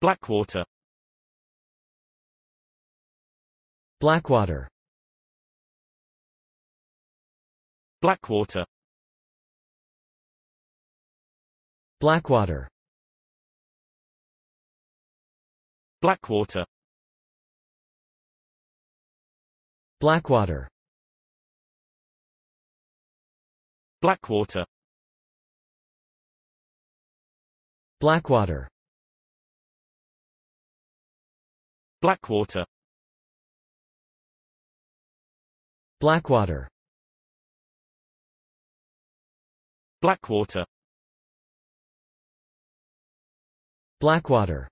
Blackwater Blackwater Blackwater Blackwater Blackwater Blackwater Blackwater Blackwater Blackwater Blackwater Blackwater Blackwater